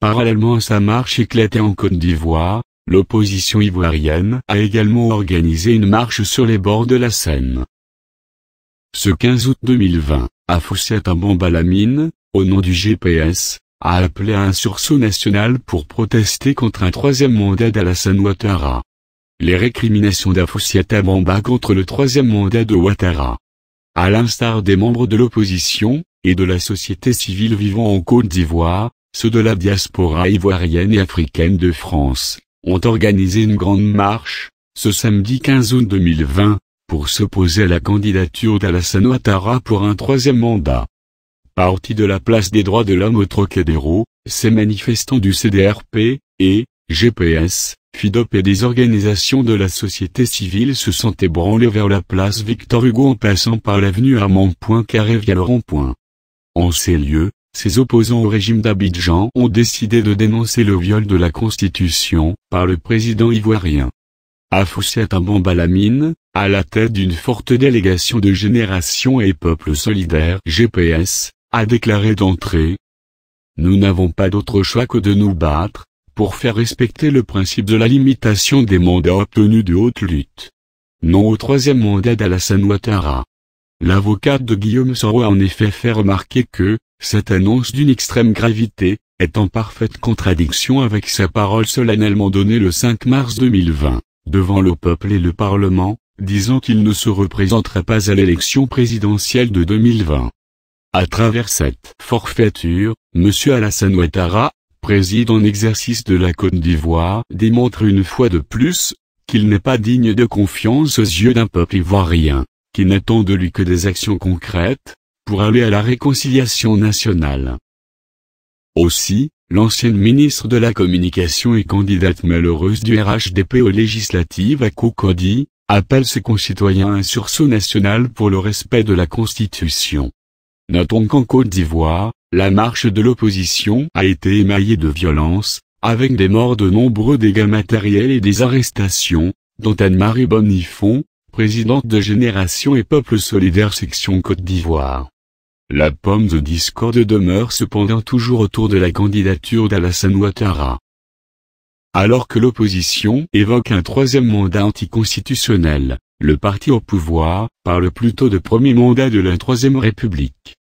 Parallèlement à sa marche éclatée en Côte d'Ivoire, l'opposition ivoirienne a également organisé une marche sur les bords de la Seine. Ce 15 août 2020, à Bamba Lamine, mine, au nom du GPS, a appelé à un sursaut national pour protester contre un troisième mandat d'Alassane Ouattara. Les récriminations à Bamba contre le troisième mandat de Ouattara. À l'instar des membres de l'opposition, et de la société civile vivant en Côte d'Ivoire, ceux de la diaspora ivoirienne et africaine de France, ont organisé une grande marche, ce samedi 15 août 2020, pour s'opposer à la candidature d'Alassane Ouattara pour un troisième mandat. Parti de la place des droits de l'homme au Trocadéro, ces manifestants du CDRP, et, GPS, FIDOP et des organisations de la société civile se sont ébranlés vers la place Victor Hugo en passant par l'avenue Armand Point via le rond-point. En ces lieux, ses opposants au régime d'Abidjan ont décidé de dénoncer le viol de la Constitution, par le président ivoirien. Afousset Abambalamine, à la tête d'une forte délégation de Génération et Peuple Solidaire GPS, a déclaré d'entrée « Nous n'avons pas d'autre choix que de nous battre, pour faire respecter le principe de la limitation des mandats obtenus de haute lutte. Non au troisième mandat d'Alassane Ouattara. L'avocate de Guillaume Soro a en effet fait remarquer que, cette annonce d'une extrême gravité, est en parfaite contradiction avec sa parole solennellement donnée le 5 mars 2020, devant le peuple et le Parlement, disant qu'il ne se représentera pas à l'élection présidentielle de 2020. À travers cette forfaiture, M. Alassane Ouattara, président en exercice de la Côte d'Ivoire, démontre une fois de plus, qu'il n'est pas digne de confiance aux yeux d'un peuple ivoirien, qui n'attend de lui que des actions concrètes, pour aller à la réconciliation nationale. Aussi, l'ancienne ministre de la Communication et candidate malheureuse du RHDP aux législatives à Cocody, appelle ses concitoyens à un sursaut national pour le respect de la Constitution. Notons qu'en Côte d'Ivoire, la marche de l'opposition a été émaillée de violence, avec des morts de nombreux dégâts matériels et des arrestations, dont Anne-Marie Bonifon, présidente de Génération et Peuple Solidaire section Côte d'Ivoire. La pomme de discorde demeure cependant toujours autour de la candidature d'Alassane Ouattara. Alors que l'opposition évoque un troisième mandat anticonstitutionnel, le parti au pouvoir parle plutôt de premier mandat de la Troisième République.